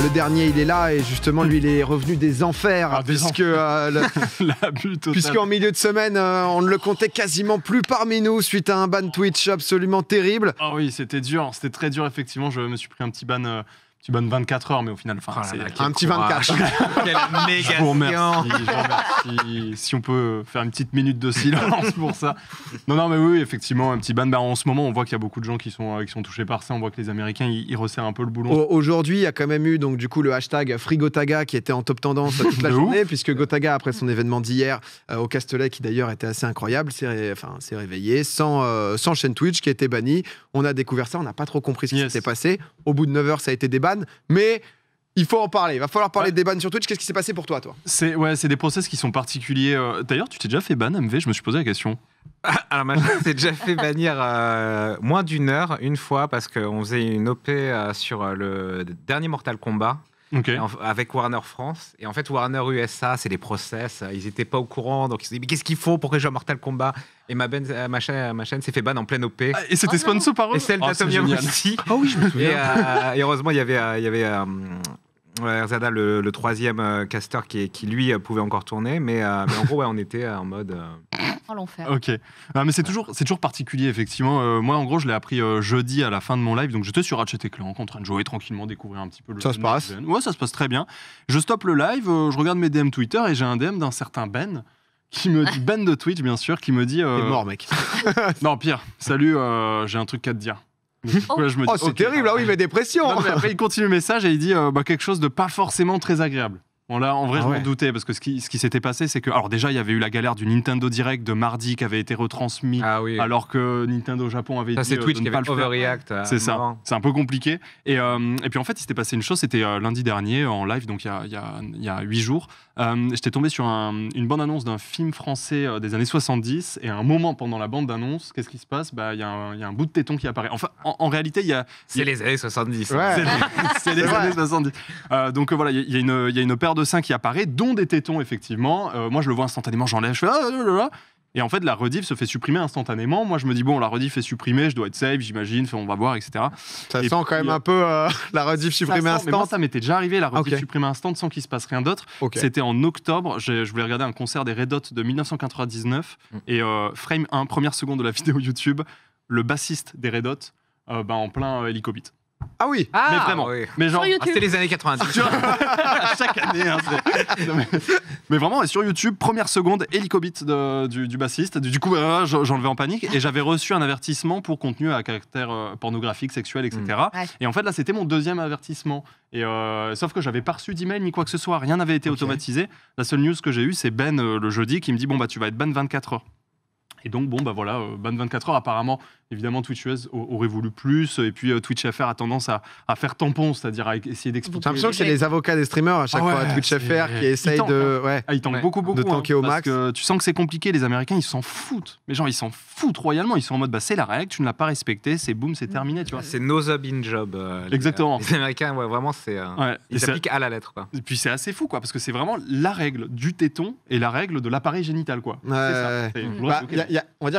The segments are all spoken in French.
Euh, le dernier, il est là et justement, lui, il est revenu des enfers. Ah, puisque, euh, puisque en milieu de semaine, euh, on ne le comptait quasiment plus parmi nous suite à un ban Twitch absolument terrible. Ah oh oui, c'était dur. C'était très dur, effectivement. Je me suis pris un petit ban petit bonne 24 heures, mais au final, enfin, oh c'est un petit 24. Je vous remercie, si on peut faire une petite minute de silence pour ça. Non, non, mais oui, effectivement, un petit ban. Bah, en ce moment, on voit qu'il y a beaucoup de gens qui sont, euh, qui sont touchés par ça. On voit que les Américains, ils, resserrent un peu le boulon. Aujourd'hui, il y a quand même eu donc du coup le hashtag Frigotaga qui était en top tendance toute la journée, puisque Gotaga, après son événement d'hier euh, au Castellet, qui d'ailleurs était assez incroyable, s'est réveillé sans, euh, sans chaîne Twitch qui était bannie. On a découvert ça, on n'a pas trop compris ce qui s'était passé. Au bout de 9 heures, ça a été débat mais il faut en parler. Il va falloir parler des bans sur Twitch. Qu'est-ce qui s'est passé pour toi, toi C'est ouais, c'est des process qui sont particuliers. Euh. D'ailleurs, tu t'es déjà fait ban, MV Je me suis posé la question. Alors maintenant, t'ai déjà fait bannir euh, moins d'une heure, une fois, parce qu'on faisait une OP euh, sur le dernier Mortal Kombat avec Warner France. Et en fait, Warner USA, c'est les process. Ils n'étaient pas au courant. Donc, ils se disent mais qu'est-ce qu'il faut pour que je joue à Mortal Kombat Et ma, ben, euh, ma, chaîne, s'est fait ban en pleine OP. Ah, et c'était oh sponsor par eux Et celle oh, aussi. Ah oui, je me souviens. Euh, et, heureusement, il y avait, euh, il y avait Ouais, Zada, le, troisième euh, caster qui, qui, lui euh, pouvait encore tourner, mais, euh, en gros on était en mode. Oh, l'enfer. Ok, ah, mais c'est toujours c'est toujours particulier effectivement. moi en gros je l'ai appris jeudi à la fin de mon live, donc j'étais sur Ratchet Clank en train de jouer tranquillement, découvrir un petit peu le. Ça se passe. Ouais, ça se passe très bien. Je stoppe le live, je regarde mes DM Twitter et j'ai un DM d'un certain Ben qui me dit Ben de Twitch bien sûr, qui me dit. est mort mec. non pire. Salut, j'ai un truc à te dire. Oh, c'est terrible, ah oui, mais pressions Non, mais après, il continue le message et il dit euh, bah, quelque chose de pas forcément très agréable. On l'a, en vrai, je m'en doutais parce que ce qui, s'était passé, c'est que. Alors, déjà, il y avait eu la galère du Nintendo Direct de mardi qui avait été retransmis, alors que Nintendo Japon avait ça, dit. C'est Twitch qui avait pas overreact. c'est ça. C'est un peu compliqué. Et, et, puis, en fait, il s'était passé une chose. C'était lundi dernier en live, donc il y a, il y a, y a 8 jours. J'étais tombé sur une bande-annonce d'un film français des années 70. Et à un moment pendant la bande-annonce, qu'est-ce qui se passe bah, il, y a un, bout de téton qui apparaît. Enfin, en, réalité, il y a. C'est les années 70. C'est les, années 70. donc, voilà, il y a une, une paire de de qui apparaît, dont des tétons, effectivement. Euh, moi, je le vois instantanément, j'enlève, je fais là, ah, ah, ah, Et en fait, la rediff se fait supprimer instantanément. Moi, je me dis, bon, la rediff est supprimée, je dois être safe, j'imagine, on va voir, etc. Ça sent quand même euh, un peu euh, la rediff supprimée instant. ça m'était déjà arrivé, la rediff supprimée instant, sans qu'il se passe rien d'autre. C'était en octobre, je, voulais regarder un concert des Red Hot de 1999. Mm. Et frame 1, première seconde de la vidéo YouTube, le bassiste des Red Hot, ben, en plein hélicoptère ah oui, ah, mais vraiment. Mais genre, ah, c'était les années 90. chaque année. Hein, mais, vraiment, sur YouTube, première seconde, hélicobit du, bassiste. Du coup, j'enlevais en panique et j'avais reçu un avertissement pour contenu à caractère euh, pornographique, sexuel, etc. Mm. Et en fait, là, c'était mon deuxième avertissement. Et euh, sauf que j'avais pas reçu d'email ni quoi que ce soit, rien n'avait été automatisé. La seule news que j'ai eue, c'est Ben euh, le jeudi qui me dit bon bah tu vas être ban 24 heures. Et donc, bon, bah voilà, ban 24 heures, apparemment, évidemment, Twitch US aurait voulu plus. Et puis, euh, Twitch FR a tendance à, à faire tampon, c'est-à-dire à essayer d'expliquer. J'ai l'impression que c'est les avocats des streamers à chaque ah fois. Twitch FR qui essayent de. Hein. Ah, ouais. beaucoup, beaucoup. De hein. tanker au parce Que tu sens que c'est compliqué. Les Américains, ils s'en foutent. Mais genre, ils s'en foutent royalement. Ils sont en mode, bah, c'est la règle, tu ne l'as pas respectée, c'est boum, c'est terminé. tu vois. C'est nos up in job. Euh, Exactement. Les, Américains, ouais, vraiment, c'est. Euh, ils s'appliquent à la lettre. Et puis, c'est assez fou, quoi, parce que c'est vraiment la règle du téton et la règle de l'appareil génital, quoi. On va dire,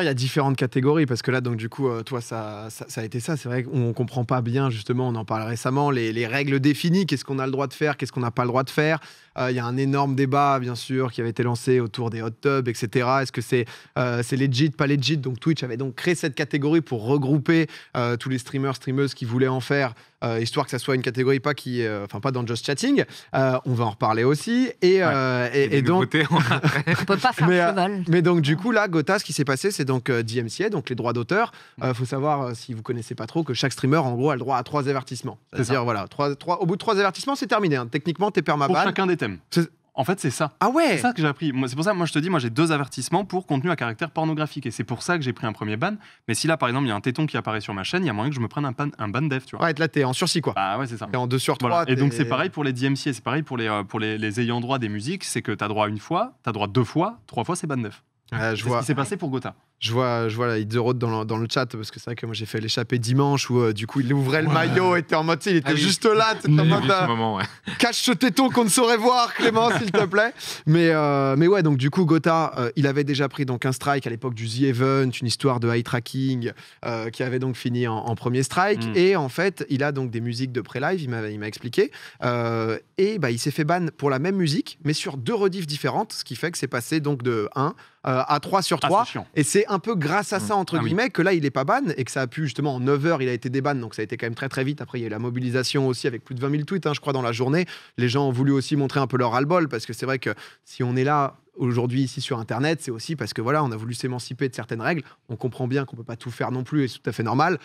il y a différentes catégories, parce que là, donc, du coup, euh, toi, ça, a été ça. C'est vrai qu'on ne comprend pas bien, justement, on en parle récemment, les règles définies, qu'est-ce qu'on a le droit de faire, qu'est-ce qu'on n'a pas le droit de faire. Euh, il y a un énorme débat, bien sûr, qui avait été lancé autour des hot tubs, etc. Est-ce que c'est euh, c'est legit, pas legit Donc Twitch avait donc créé cette catégorie pour regrouper euh, tous les streamers, streameuses qui voulaient en faire, histoire que ça soit une catégorie pas qui, enfin pas dans Just Chatting. on va en reparler aussi. Et, donc, mais, donc du coup là, Gotha, ce qui s'est passé, c'est donc DMCA, donc les droits d'auteur. Il faut savoir si vous connaissez pas trop que chaque streamer, en gros, a le droit à trois avertissements. C'est-à-dire voilà, trois, au bout de trois avertissements, c'est terminé. Hein. Techniquement, t'es permaban. des en fait, c'est ça. Ah ouais C'est ça que j'ai appris. C'est pour ça, moi, je te dis, moi, j'ai deux avertissements pour contenu à caractère pornographique. Et c'est pour ça que j'ai pris un premier ban. Mais si là, par exemple, il y a un téton qui apparaît sur ma chaîne, il y a moyen que je me prenne un, ban, un ban dev, tu vois. Ouais, là, t'es en sursis, quoi. Ah ouais, c'est ça. en deux sur trois. Et donc, c'est pareil pour les DMC et c'est pareil pour les, euh, pour les, ayants droit des musiques. C'est que t'as droit une fois, t'as droit deux fois, trois fois, c'est ban dev. je vois. C'est ce qui s'est passé pour Gotha je vois, je vois là, il the Road dans le, chat parce que c'est vrai que moi j'ai fait l'échappée dimanche où euh, du coup il ouvrait le maillot maillot, était en mode, il était ah juste là, en mode, euh, cache ce téton qu'on ne saurait voir, Clément, s'il te plaît. Mais, euh, mais ouais, donc du coup, Gotha, il avait déjà pris donc un strike à l'époque du The Event, une histoire de high tracking qui avait donc fini en, premier strike. Mm. Et en fait, il a donc des musiques de pré-live, il m'a expliqué. et bah, il s'est fait ban pour la même musique, mais sur deux rediffs différentes, ce qui fait que c'est passé donc de 1 à 3 sur 3. Ah, et c'est un peu grâce à mm. ça, entre ah guillemets, que là, il n'est pas ban et que ça a pu, justement, en 9 heures, il a été déban, donc ça a été quand même très très vite. Après, il y a eu la mobilisation aussi avec plus de 20 000 tweets, hein, je crois, dans la journée. Les gens ont voulu aussi montrer un peu leur ras bol parce que c'est vrai que si on est là aujourd'hui ici sur Internet, c'est aussi parce que voilà, on a voulu s'émanciper de certaines règles. On comprend bien qu'on ne peut pas tout faire non plus et c'est tout à fait normal.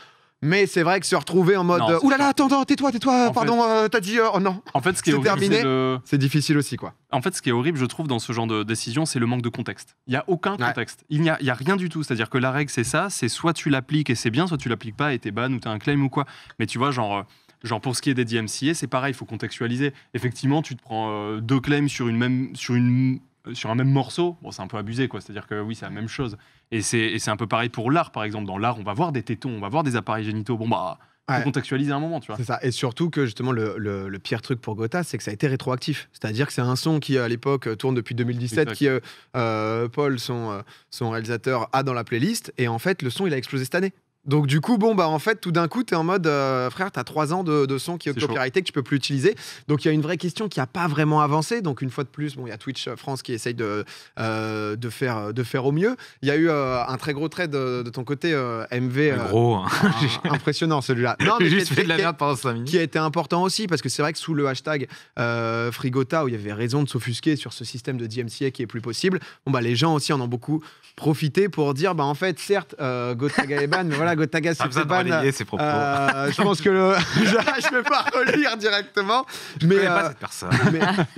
Mais c'est vrai que se retrouver en mode Ouh là là, attends, attends, tais-toi, tais-toi, pardon, euh, t'as dit euh, oh non. En fait, ce qui est, terminé, c'est difficile aussi, quoi. En fait, ce qui est horrible, je trouve, dans ce genre de décision, c'est le manque de contexte. Il n'y a aucun contexte. Il n'y a, rien du tout. C'est-à-dire que la règle, c'est ça c'est soit tu l'appliques et c'est bien, soit tu l'appliques pas et t'es ban ou t'as un claim ou quoi. Mais tu vois, genre. Euh, genre pour ce qui est des DMCA, c'est pareil, il faut contextualiser. Effectivement, tu te prends deux claims sur une même, sur une euh, sur un même morceau, bon, c'est un peu abusé, quoi. C'est-à-dire que oui, c'est la même chose. Et c'est un peu pareil pour l'art, par exemple. Dans l'art, on va voir des tétons, on va voir des appareils génitaux. Bon, bah. Ouais. contextualiser un moment, tu vois. C'est ça. Et surtout que justement, le, le, pire truc pour Gotha, c'est que ça a été rétroactif. C'est-à-dire que c'est un son qui, à l'époque, euh, tourne depuis 2017, qui euh, Paul, son, son réalisateur, a dans la playlist. Et en fait, le son, il a explosé cette année. Donc du coup, bon, bah en fait, tout d'un coup, tu es en mode, euh, frère, tu as trois ans de, son qui est, copyrighté, que tu peux plus utiliser. Donc il y a une vraie question qui n'a pas vraiment avancé. Donc une fois de plus, bon, il y a Twitch euh, France qui essaye de, euh, de, faire, de faire au mieux. Il y a eu un très gros trade de, ton côté, MV. gros. Hein. impressionnant celui-là. Non, mais juste fait de la merde pendant 5 minutes. Qui a été important aussi, parce que c'est vrai que sous le hashtag Frigota, où il y avait raison de s'offusquer sur ce système de DMCA qui est plus possible, bon, bah les gens aussi en ont beaucoup profité pour dire, bah en fait, certes, Gaeban, mais voilà, Gotaga propos euh, je pense que je ne vais pas relire directement. Je mais, pas euh, cette personne.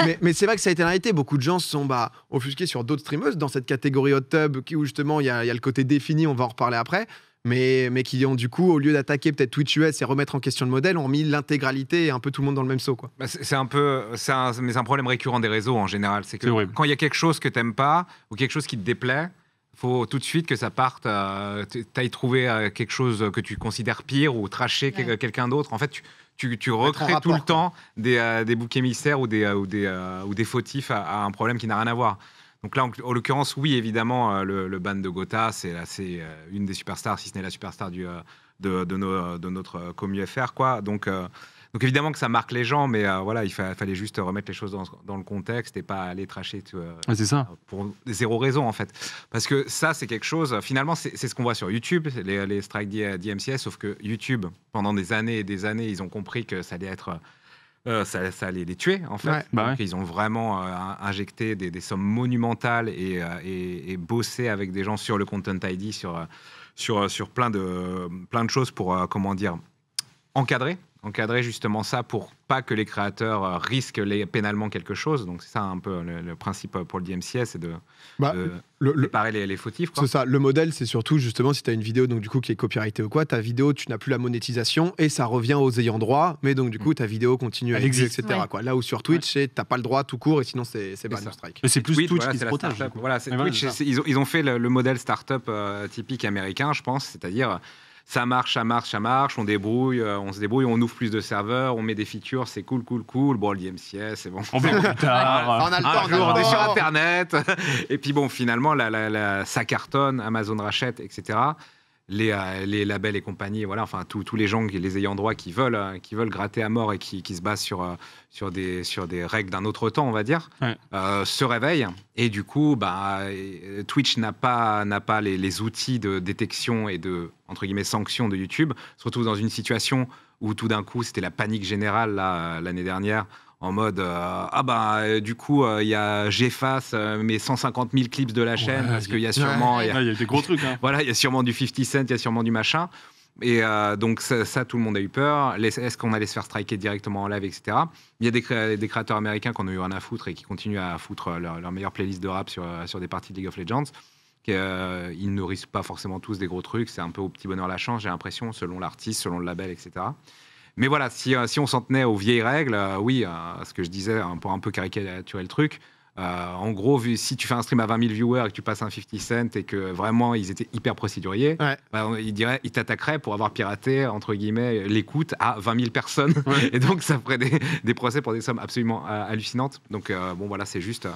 mais, c'est vrai que ça a été la Beaucoup de gens se sont bah, offusqués sur d'autres streameuses dans cette catégorie hot tub où justement il y, a, le côté défini, on va en reparler après. Mais, mais, qui ont du coup, au lieu d'attaquer peut-être Twitch US et remettre en question le modèle, ont mis l'intégralité et un peu tout le monde dans le même seau. Quoi. Bah, c'est un peu, c'est un, un problème récurrent des réseaux en général. C'est que quand il y a quelque chose que tu n'aimes pas ou quelque chose qui te déplaît, faut tout de suite que ça parte. Euh, tu ailles trouver euh, quelque chose que tu considères pire ou tracher quelqu'un d'autre. En fait, tu, tu, recrées tout le temps des, bouquets euh, des, boucs émissaires ou des, des, ou des fautifs à, un problème qui n'a rien à voir. Donc là, en, l'occurrence, oui, évidemment, le, ban de Gotha, c'est une des superstars, si ce n'est la superstar du, de, de, notre commu FR. Quoi. Donc. Donc évidemment que ça marque les gens, mais euh, voilà, il fallait juste remettre les choses dans, le contexte et pas aller tracher. Euh, c'est ça. Euh, pour zéro raison en fait. Parce que ça, c'est quelque chose, finalement, c'est ce qu'on voit sur YouTube, les, les strikes d'IMCS, sauf que YouTube, pendant des années et des années, ils ont compris que ça allait être. Euh, ça, allait les tuer en fait. Bah Donc, Ils ont vraiment injecté des, sommes monumentales et, et, bossé avec des gens sur le content ID, sur, sur, sur plein, de, plein de choses pour, comment dire, encadrer encadrer justement ça pour pas que les créateurs euh, risquent les, pénalement quelque chose. Donc c'est ça un peu le, principe euh, pour le DMCS, c'est de, bah, le, les, fautifs. C'est ça, le modèle c'est surtout justement si tu as une vidéo donc du coup qui est copyrightée ou quoi, ta vidéo tu n'as plus la monétisation et ça revient aux ayants droit, mais donc du coup ta vidéo continue à exister, etc. Quoi. Là où sur Twitch tu t'as pas le droit tout court et sinon c'est ban strike. Mais c'est plus Twitch, qui se protège. Voilà, Twitch, ils, ont, ils, ont, fait le, modèle startup euh, typique américain je pense, c'est-à-dire ça marche, ça marche, ça marche, on débrouille, euh, on se débrouille, on ouvre plus de serveurs, on met des features, c'est cool, cool, cool. Bon, DMCS, c'est bon. On verra plus tard. on a le temps, jour, on est sur Internet. Et puis bon, finalement, la, ça cartonne, Amazon rachète, etc. Euh, les, labels et compagnie, voilà, enfin tous les gens, qui les ayant droit qui veulent, euh, qui veulent gratter à mort et qui, se basent sur, euh, sur, des, sur des règles d'un autre temps, on va dire, se réveillent. Et du coup, bah, Twitch n'a pas, pas les, outils de détection et de, entre guillemets, sanction de YouTube, surtout dans une situation où tout d'un coup, c'était la panique générale l'année dernière en mode euh, ah bah euh, du coup euh, il y a j'efface mes 150 000 clips de la chaîne parce qu'il y, a sûrement il y, a des gros trucs hein. voilà il y a sûrement du 50 cent il y a sûrement du machin et donc ça, tout le monde a eu peur est-ce qu'on allait se faire striker directement en live etc il y a des, créateurs américains qu'on a eu rien à foutre et qui continuent à foutre leur, meilleure playlist de rap sur, des parties de League of Legends Ils ne risquent pas forcément tous des gros trucs c'est un peu au petit bonheur la chance j'ai l'impression selon l'artiste selon le label etc mais voilà, si, euh, si on s'en tenait aux vieilles règles, euh, oui, euh, ce que je disais hein, pour un peu caricaturer le truc, en gros, vu, si tu fais un stream à 20 000 viewers et que tu passes un 50 cent et que vraiment ils étaient hyper procéduriers, bah, ils, diraient, ils t'attaqueraient pour avoir piraté, entre guillemets, l'écoute à 20 000 personnes. Et donc ça ferait des, procès pour des sommes absolument hallucinantes. Donc bon, voilà, c'est juste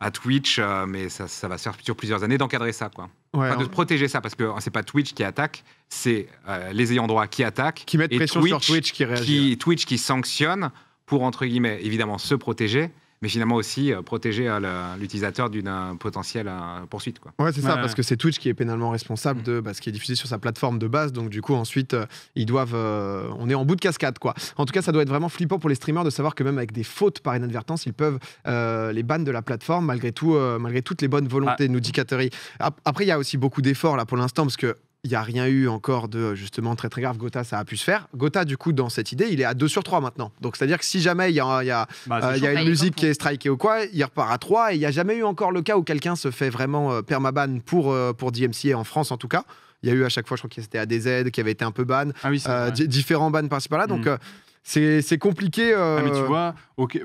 à Twitch, euh, mais ça, va servir faire sur plusieurs années, d'encadrer ça, quoi. de protéger ça, parce que hein, c'est pas Twitch qui attaque, c'est euh, les ayants droit qui attaquent. Qui mettent pression Twitch sur Twitch qui réagit. Twitch qui sanctionne pour, entre guillemets, évidemment, se protéger, mais finalement aussi euh, protéger euh, l'utilisateur d'une euh, potentielle poursuite. Quoi. Ouais, c'est ça, parce que c'est Twitch qui est pénalement responsable mm. de bah, ce qui est diffusé sur sa plateforme de base, donc du coup ensuite ils doivent, on est en bout de cascade quoi. En tout cas, ça doit être vraiment flippant pour les streamers de savoir que même avec des fautes par inadvertance, ils peuvent les ban de la plateforme malgré tout, malgré toutes les bonnes volontés, de ah. nous Après, il y a aussi beaucoup d'efforts là pour l'instant parce que il n'y a rien eu encore de justement très très grave. Gotha, ça a pu se faire. Gotha, du coup, dans cette idée, il est à 2 sur 3 maintenant. Donc, c'est-à-dire que si jamais il y a, bah, euh, une musique qui est strikée ou quoi, il repart à 3. Et il n'y a jamais eu encore le cas où quelqu'un se fait vraiment perma euh, permaban pour, euh, pour DMCA en France, en tout cas. Il y a eu à chaque fois, je crois que c'était ADZ qui avait été un peu ban, ah oui, différents bans par-ci par-là. Donc, mm. c'est compliqué. Ah, mais tu vois,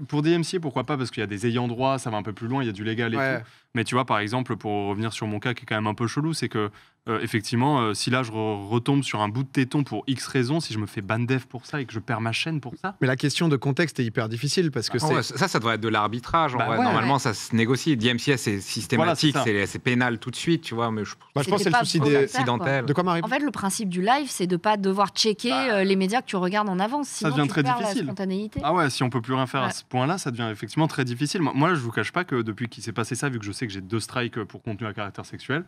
pour DMC, pourquoi pas Parce qu'il y a des ayants droit, ça va un peu plus loin, il y a du légal et tout. Mais tu vois, par exemple, pour revenir sur mon cas qui est quand même un peu chelou, c'est que euh, effectivement, euh, si là je retombe sur un bout de téton pour X raison, si je me fais bandef pour ça et que je perds ma chaîne pour ça. Mais la question de contexte est hyper difficile parce que ah c'est... ça, ça devrait être de l'arbitrage. Bah normalement, ça se négocie. DMCA, c'est systématique, c'est pénal tout de suite, tu vois. Mais je, bah, je pense que c'est le souci des... De quoi, En fait, le principe du live, c'est de pas devoir checker bah. euh, les médias que tu regardes en avance. Sinon, ça devient très difficile. Ah ouais, si on peut plus rien faire à ce point-là, ça devient effectivement très difficile. Moi, je vous cache pas que depuis qu'il s'est passé ça, vu que je que j'ai deux strikes pour contenu à caractère sexuel,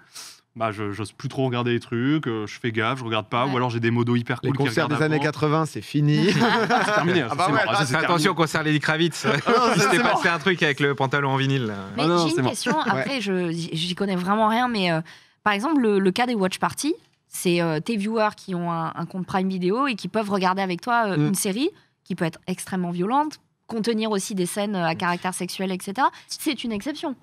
bah, je n'ose plus trop regarder les trucs, euh, je fais gaffe, je regarde pas, ou alors j'ai des modos hyper cool. Les concerts des années 80, c'est fini. c'est terminé. Ah bah ah, attention au concert Lady Kravitz. ah non, passé un truc avec le pantalon en vinyle. Ah j'ai une question, après, je j'y connais vraiment rien, mais euh, par exemple, le, cas des Watch Party, c'est euh, tes viewers qui ont un, compte Prime Video et qui peuvent regarder avec toi mm. une série qui peut être extrêmement violente, contenir aussi des scènes euh, à caractère sexuel, etc. C'est une exception.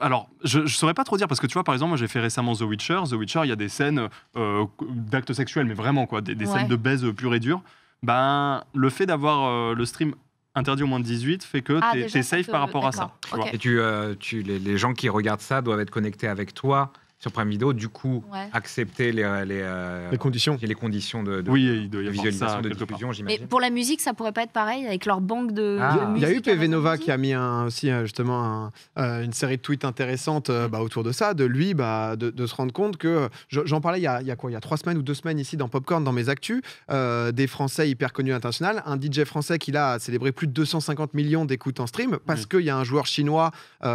alors, je ne saurais pas trop dire parce que tu vois, par exemple, j'ai fait récemment The Witcher. The Witcher, il y a des scènes euh, d'actes sexuels, mais vraiment quoi, des, scènes de baise euh, pure et dure. Ben, le fait d'avoir le stream interdit au moins de 18 fait que ah, tu es, safe par rapport à ça. Et tu, tu les, gens qui regardent ça doivent être connectés avec toi sur Prime Video, du coup, accepter les, euh, les, euh, les, conditions, les conditions de, de, visualisation, de diffusion, j'imagine. Mais pour la musique, ça pourrait pas être pareil avec leur banque de. musique ah. il y a eu PV Nova qui a mis aussi euh, justement une série de tweets intéressantes bah, autour de ça, de lui, bah, de, se rendre compte que j'en parlais il y, a, quoi, il y a trois semaines ou deux semaines ici dans Popcorn, dans mes actus, des Français hyper connus international, un DJ français qui là a célébré plus de 250 millions d'écoutes en stream parce qu'il y a un joueur chinois qui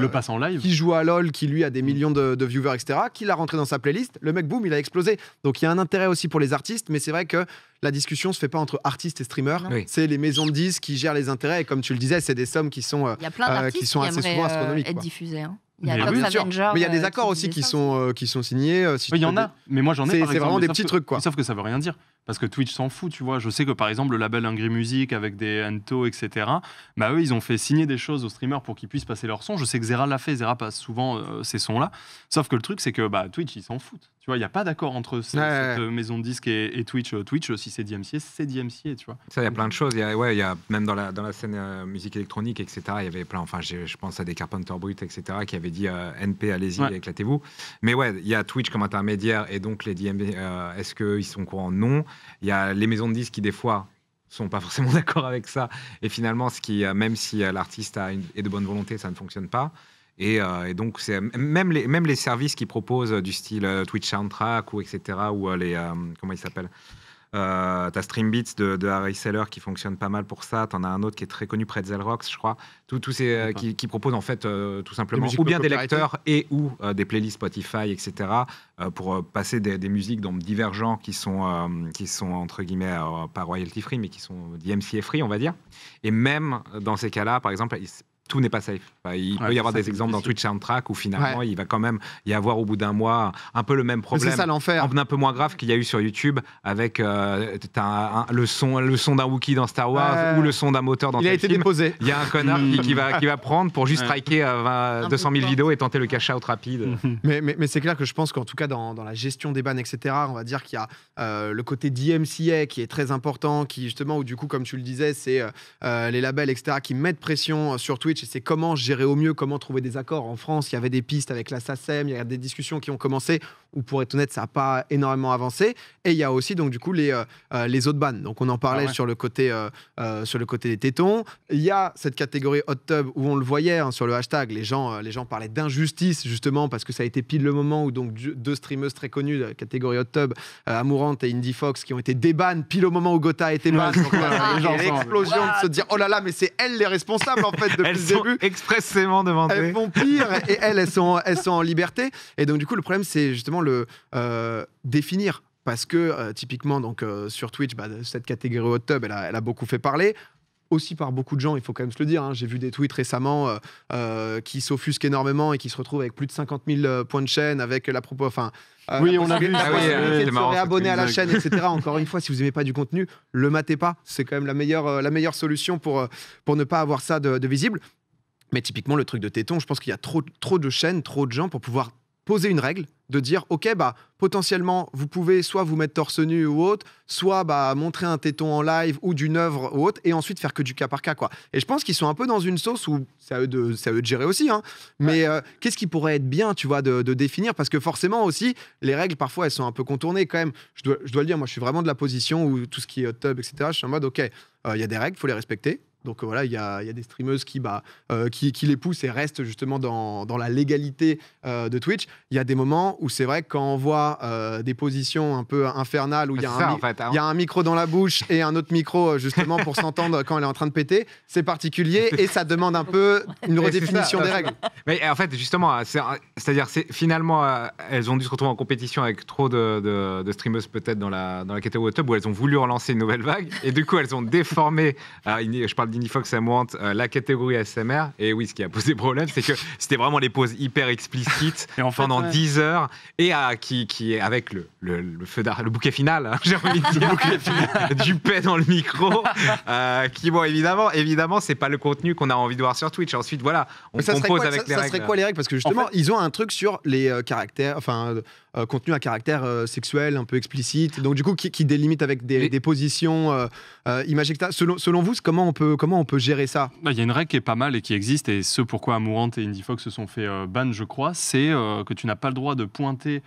le passe en live, qui joue à LOL, qui lui a des mm. millions de, de etc., qui l'a rentré dans sa playlist, le mec, boum, il a explosé. Donc il y a un intérêt aussi pour les artistes, mais c'est vrai que la discussion se fait pas entre artistes et streamers. C'est les maisons de disques qui gèrent les intérêts, et comme tu le disais, c'est des sommes qui sont, euh, qui sont assez souvent euh, astronomiques. diffusées, hein. Il y a, Avenger, mais il y a des euh, accords aussi qui sont, qui sont signés. il y en a, mais moi j'en ai. C'est vraiment des, petits trucs quoi. Sauf que ça veut rien dire parce que Twitch s'en fout, tu vois. Je sais que par exemple le label Angry Music avec des Ento, etc. Bah eux, ils ont fait signer des choses aux streamers pour qu'ils puissent passer leurs sons. Je sais que Zera l'a fait, Zera passe souvent euh, ces sons-là. Sauf que le truc, c'est que bah, Twitch, ils s'en foutent. Tu vois, il n'y a pas d'accord entre cette, euh, maison de disques et, Twitch. Euh, Twitch, si c'est DMC, c'est DMC, tu vois. Ça, il y a plein de choses. Y a, ouais, y a, même dans la, dans la scène musique électronique, etc., il y avait plein, enfin, je pense à des Carpenter Brut, etc., qui avaient dit NP, allez-y, éclatez-vous. Mais ouais, il y a Twitch comme intermédiaire et donc les DMC est-ce qu'ils sont courants Non. Il y a les maisons de disques qui, des fois, sont pas forcément d'accord avec ça. Et finalement, ce qui, euh, même si euh, l'artiste est de bonne volonté, ça ne fonctionne pas. Et, euh, donc, c'est même les, même les services qui proposent du style Twitch Soundtrack ou etc. ou les comment ils s'appellent euh, stream Streambeats de, Harry Seller qui fonctionne pas mal pour ça. Tu en as un autre qui est très connu, près de Rocks, je crois. Tous euh, qui, propose en fait euh, tout simplement ou bien des lecteurs et ou euh, des playlists Spotify, etc. pour passer des, musiques dans divers qui sont, qui sont entre guillemets pas royalty free, mais qui sont DMCA free, on va dire. Et même dans ces cas-là, par exemple, tout n'est pas safe. Il peut y avoir des exemples dans Twitch Soundtrack où finalement il va quand même y avoir au bout d'un mois un peu le même problème. C'est ça l'enfer. Un peu moins grave qu'il y a eu sur YouTube avec euh, un, le son, le son d'un Wookiee dans Star Wars ou le son d'un moteur dans Il a été déposé. Il y a un connard qui, va, mm. va prendre pour juste striker 200 euh, 000 vidéos et tenter le cash out rapide. mais, c'est clair que je pense qu'en tout cas dans, la gestion des bannes etc., on va dire qu'il y a euh, le côté DMCA qui est très important, qui justement, ou du coup, comme tu le disais, c'est les labels, etc., qui mettent pression sur Twitch et c'est comment gérer au mieux, comment trouver des accords. En France, il y avait des pistes avec la SACEM, il y a des discussions qui ont commencé, où pour être honnête, ça n'a pas énormément avancé. Et il y a aussi, donc, du coup, les, euh, euh, les autres bannes. Donc, on en parlait ah sur, le côté, euh, sur le côté des tétons. Il y a cette catégorie hot tub où on le voyait hein, sur le hashtag, les gens, les gens parlaient d'injustice, justement, parce que ça a été pile le moment où, donc, deux streameuses très connues de la catégorie hot tub, Amourante et Indie Fox, qui ont été débannes pile au moment où Gotha a été ban. L'explosion de se dire, oh là là, mais c'est elle les responsables, en fait, de expressément devant Elles font pire et elles, elles sont, elles sont en liberté. Et donc, du coup, le problème, c'est justement le euh, définir parce que euh, typiquement donc euh, sur Twitch bah, cette catégorie hot tub elle elle a, beaucoup fait parler aussi par beaucoup de gens, il faut quand même se le dire. Hein. J'ai vu des tweets récemment euh, euh, qui s'offusquent énormément et qui se retrouvent avec plus de 50 000 euh, points de chaîne avec la propos. Enfin, oui, on a vu. de ah se à la chaîne, etc. Encore une fois, si vous n'aimez pas du contenu, le matez pas. C'est quand même la meilleure, la meilleure solution pour, pour ne pas avoir ça de, visible. Mais typiquement, le truc de téton, je pense qu'il y a trop, trop de chaînes, trop de gens pour pouvoir poser une règle, de dire, OK, bah, potentiellement, vous pouvez soit vous mettre torse nu ou autre, soit bah, montrer un téton en live ou d'une œuvre ou autre, et ensuite faire que du cas par cas. Quoi. Et je pense qu'ils sont un peu dans une sauce où ça à eux de, gérer aussi. Hein, mais euh, qu'est-ce qui pourrait être bien, tu vois, de, définir Parce que forcément aussi, les règles, parfois, elles sont un peu contournées quand même. Je dois, je dois le dire, moi, je suis vraiment de la position où tout ce qui est hot tub, etc., je suis en mode, OK, euh, il y a des règles, faut les respecter. Donc euh, voilà, il y, a, des streameuses bah, euh, qui, qui, les poussent et restent justement dans, la légalité euh, de Twitch. Il y a des moments où c'est vrai quand on voit des positions un peu infernales où il y, a un, hein. y a un micro dans la bouche et un autre micro justement pour s'entendre quand elle est en train de péter, c'est particulier et ça demande un peu une redéfinition des règles. Mais en fait, justement, c'est-à-dire finalement, elles ont dû se retrouver en compétition avec trop de, streameuses peut-être dans la, dans la catégorie de où elles ont voulu relancer une nouvelle vague et du coup elles ont déformé, je parle Fox ça euh, la catégorie SMR. Et oui, ce qui a posé problème, c'est que c'était vraiment les poses hyper explicites et en fait, pendant 10 heures et à, euh, qui, qui est avec le, le, le bouquet final, hein, j'ai envie de dire, du paix dans le micro, euh, qui, bon, évidemment, évidemment c'est pas le contenu qu'on a envie de voir sur Twitch. Ensuite, voilà, on, compose pose avec les règles. Ça serait quoi les règles Parce que justement, ils ont un truc sur les caractères, enfin euh, contenu à caractère euh, sexuel, un peu explicite, donc du coup qui, délimite avec des, positions, euh, euh Selon, vous, comment on peut, comment on peut gérer ça bah, Il y a une règle qui est pas mal et qui existe, et ce pourquoi Amourante et Indie se sont fait ban, je crois, c'est que tu n'as pas le droit de pointer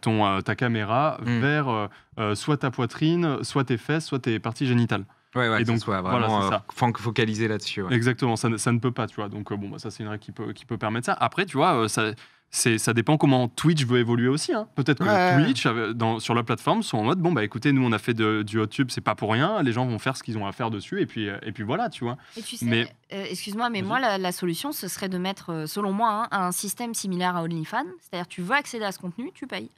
ton, ta caméra hmm. vers soit ta poitrine, soit tes fesses, soit tes parties génitales. Ouais, ouais, et donc, soit vraiment voilà, focaliser là-dessus. Exactement, ça ne, ça ne, peut pas, tu vois. Donc, bon, bah, ça, c'est une règle qui peut, qui peut permettre ça. Après, tu vois, ça, ça dépend comment Twitch veut évoluer aussi. Hein. Peut-être que Twitch, euh, dans, sur la plateforme, sont en mode bon, bah écoutez, nous on a fait du YouTube, c'est pas pour rien, les gens vont faire ce qu'ils ont à faire dessus, et puis, euh, et puis voilà, tu vois. mais, euh, excuse-moi, mais moi, la, solution, ce serait de mettre, selon moi, hein, un système similaire à OnlyFans, c'est-à-dire tu veux accéder à ce contenu, tu payes.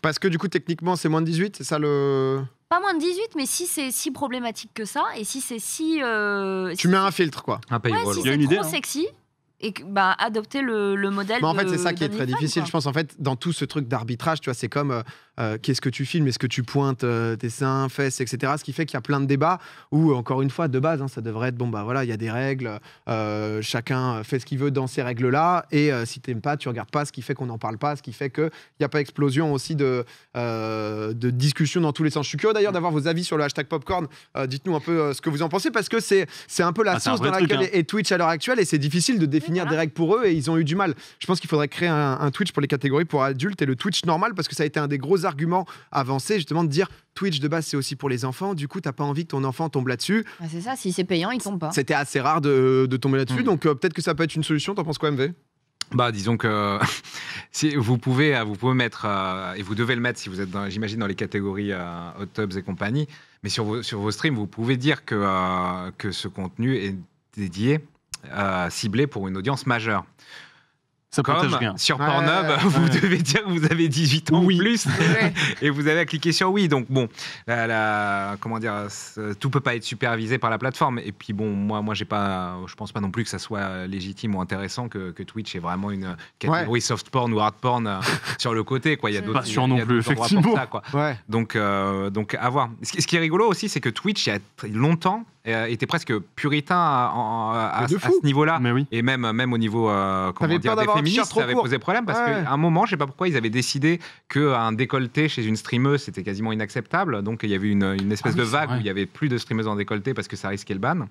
Parce que du coup, techniquement, c'est moins de 18, c'est ça le. Pas moins de 18, mais si c'est si problématique que ça, et si c'est si. tu mets un filtre, quoi. Un Ouais, si c'est trop hein. sexy et bah, adopter le, le modèle. en fait, c'est ça qui est très difficile. Je pense, en fait, dans tout ce truc d'arbitrage, tu vois, c'est comme euh, euh, qu'est-ce que tu filmes, est-ce que tu pointes euh, tes seins, fesses, etc. Ce qui fait qu'il y a plein de débats où, encore une fois, de base, hein, ça devrait être bon, bah voilà, il y a des règles, chacun fait ce qu'il veut dans ces règles-là, et si t'aimes pas, tu regardes pas, ce qui fait qu'on n'en parle pas, ce qui fait qu'il n'y a pas explosion aussi de, de discussion dans tous les sens. Je suis curieux d'ailleurs mm. d'avoir vos avis sur le hashtag popcorn. Dites-nous un peu ce que vous en pensez, parce que c'est un peu la ah, source dans laquelle hein. est Twitch à l'heure actuelle, et c'est difficile de définir définir des règles pour eux et ils ont eu du mal. Je pense qu'il faudrait créer un, Twitch pour les catégories pour adultes et le Twitch normal parce que ça a été un des gros arguments avancés justement de dire Twitch de base c'est aussi pour les enfants. Du coup, t'as pas envie que ton enfant tombe là-dessus. Bah, c'est ça. Si c'est payant, il tombe pas. C'était assez rare de, tomber là-dessus. Hmm. Donc euh, peut-être que ça peut être une solution. T'en penses quoi, MV bah, disons que si vous pouvez, euh, vous pouvez mettre euh, et vous devez le mettre si vous êtes, j'imagine, dans les catégories hot tubs et compagnie. Mais sur vos, sur vos streams, vous pouvez dire que, que ce contenu est dédié euh, ciblé pour une audience majeure. Ça Comme bien. sur Pornhub, vous devez dire que vous avez 18 ans ou plus et vous avez à cliquer sur oui. Donc bon, la, comment dire, tout peut pas être supervisé par la plateforme. Et puis bon, moi, moi, j'ai pas, je pense pas non plus que ça soit légitime ou intéressant que, Twitch ait vraiment une catégorie soft porn ou hard porn euh, sur le côté. Quoi, il y a d'autres. Pas sûr non plus, effectivement. Donc euh, donc à voir. Ce, qui est rigolo aussi, c'est que Twitch, il y a longtemps, euh, était presque puritain à, ce niveau-là. Et même, même au niveau euh, comment dire, des féministes, ça avait posé problème parce qu'à un moment, je sais pas pourquoi, ils avaient décidé qu'un décolleté chez une streameuse, c'était quasiment inacceptable. Donc il y avait une, une espèce ah de vague où il y avait plus de streameuses en décolleté parce que ça risquait le ban.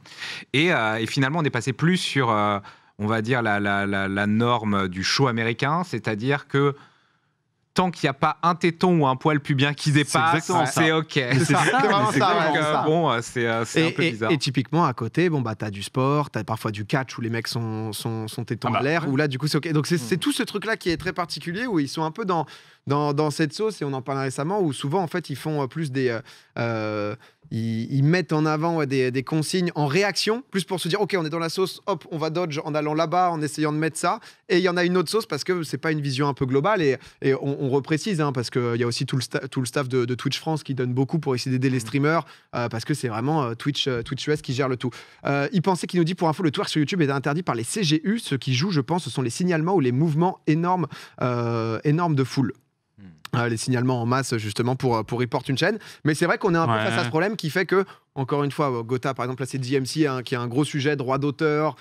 Et, euh, finalement, on est passé plus sur, on va dire, la, la, la norme du show américain, c'est-à-dire que tant qu'il n'y a pas un téton ou un poil pubien qui dépasse, c'est ok. C'est vraiment ça. c'est un peu bizarre. Et, typiquement, à côté, bon, bah, t'as du sport, as parfois du catch où les mecs sont, sont, sont ah tétons bah, l'air, là, du coup, c'est ok. Donc, c'est hmm. tout ce truc-là qui est très particulier, où ils sont un peu dans, dans, cette sauce, et on en parlait récemment, où souvent, en fait, ils font euh, plus des. Euh, euh, ils, mettent en avant des, consignes en réaction, plus pour se dire, OK, on est dans la sauce, hop, on va dodge en allant là-bas, en essayant de mettre ça. Et il y en a une autre sauce parce que c'est pas une vision un peu globale. Et, on, on, reprécise, hein, parce qu'il y a aussi tout le, tout le staff de, Twitch France qui donne beaucoup pour essayer d'aider les mmh. streamers, parce que c'est vraiment Twitch, Twitch US qui gère le tout. il pensait qu'il nous dit, pour info, le twerk sur YouTube est interdit par les CGU. Ce qui joue, je pense, ce sont les signalements ou les mouvements énormes, énormes de foule. Euh, les signalements en masse justement pour, euh, pour Report une chaîne. Mais c'est vrai qu'on est un peu face à ce problème qui fait que, encore une fois, euh, Gotha, par exemple, là c'est DMC hein, qui est un gros sujet, droit d'auteur.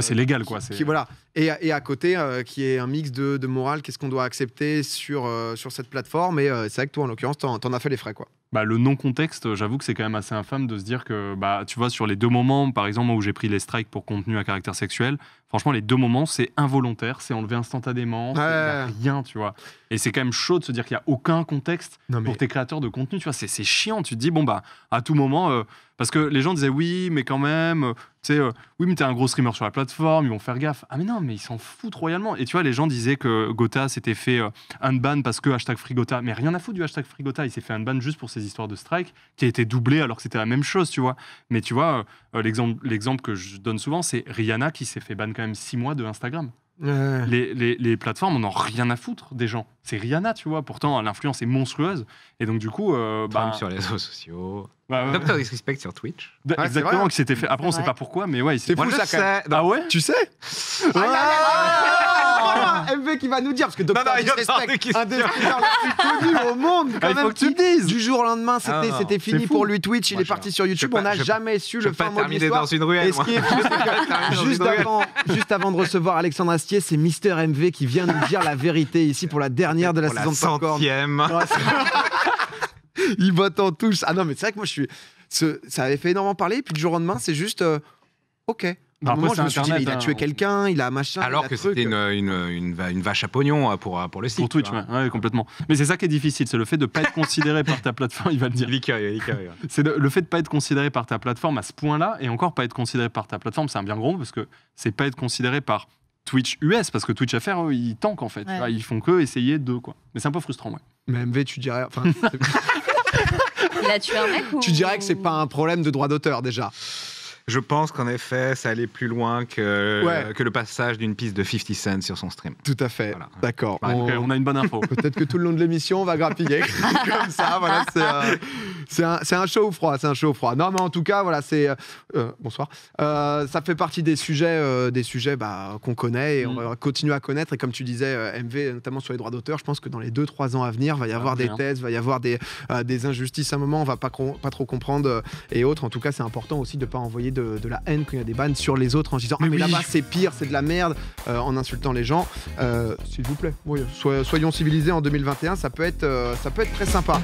c'est légal quoi. Qui, voilà. Et, et, à côté, qui est un mix de, morale, qu'est-ce qu'on doit accepter sur, sur cette plateforme. Et c'est vrai que toi, en l'occurrence, t'en, t'en as fait les frais quoi. Bah, le non-contexte, j'avoue que c'est quand même assez infâme de se dire que, bah, tu vois, sur les deux moments, par exemple, où j'ai pris les strikes pour contenu à caractère sexuel, franchement, les deux moments, c'est involontaire, c'est enlevé instantanément, rien, tu vois. Et c'est quand même chaud de se dire qu'il n'y a aucun contexte pour tes créateurs de contenu, tu vois. C'est chiant, tu te dis, bon, bah, à tout moment, euh, parce que les gens disaient oui, mais quand même, euh, tu sais, euh, oui, mais t'es un gros streamer sur la plateforme, ils vont faire gaffe. Ah, mais non, mais ils s'en foutent royalement. Et tu vois, les gens disaient que Gotha s'était fait un euh, unban parce que hashtag frigota. mais rien à foutre du hashtag frigota. Il s'est fait ban juste pour ses histoires de strike qui a été doublé alors que c'était la même chose, tu vois. Mais tu vois, l'exemple que je donne souvent, c'est Rihanna qui s'est fait ban quand même six mois de Instagram. Les, les, les, plateformes, on n'en rien à foutre des gens. C'est Rihanna, tu vois. Pourtant, l'influence est monstrueuse. Et donc, du coup. Euh, bah... sur les réseaux sociaux. Bah, Docteur Disrespect sur Twitch. Bah, exactement, hein. qui s'était fait. Après, on ne sait pas pourquoi, mais ouais, c'est s'est ça, Ah ouais Tu sais ah ah, voilà, MV ah. qui va nous dire, parce que Docteur un des plus connus au monde, quand ah, même, tu du jour au lendemain, ah, c'était, fini pour lui. Twitch, il est parti sur YouTube, on n'a jamais su le fin mot de l'histoire. dans une juste avant, juste avant de recevoir Alexandre Astier, c'est Mister MV qui vient nous dire la vérité ici pour la dernière de la saison de Il vote en touche. Ah non, mais c'est vrai que moi, je suis. ça avait fait énormément parler, puis du jour au lendemain, c'est juste. Euh, ok il a tué hein. quelqu'un, il a machin. Alors que c'était une, vache à pognon hein, pour, euh, pour le site. Pour Twitch, ouais, complètement. Mais c'est ça qui est difficile, c'est le fait de ne pas être considéré par ta plateforme, il va le dire. C'est le fait de ne pas être considéré par ta plateforme à ce point-là, et encore pas être considéré par ta plateforme, c'est un bien gros, parce que c'est pas être considéré par Twitch US, parce que Twitch Affaires, eux, ils tankent en fait. ils font que essayer de. Quoi. Mais c'est un peu frustrant, ouais. Mais MV, tu dirais. il a tué un mec Tu dirais que c'est pas un problème de droit d'auteur déjà je pense qu'en effet, ça allait plus loin que, euh, le passage d'une piste de 50 cents sur son stream. Tout à fait. D'accord. Bah, on... a une bonne info. Peut-être que tout le long de l'émission, on va grappiller comme ça. Voilà, euh, c'est un, chaud chaud froid, c'est un chaud froid. Non, mais en tout cas, voilà, c'est euh, euh, bonsoir. Euh, ça fait partie des sujets, des sujets bah, qu'on connaît et on mm. va continuer à connaître. Et comme tu disais, MV, notamment sur les droits d'auteur, je pense que dans les 2-3 ans à venir, va y ah, avoir des thèses, va y avoir des, des injustices. À un moment, on va pas, pas trop comprendre et autres. En tout cas, c'est important aussi de pas envoyer de, la haine quand il y a des bannes sur les autres en disant mais, ah, mais là-bas c'est pire, c'est de la merde, en insultant les gens. S'il vous plaît, soyons civilisés en 2021. Ça peut être, ça peut être très sympa.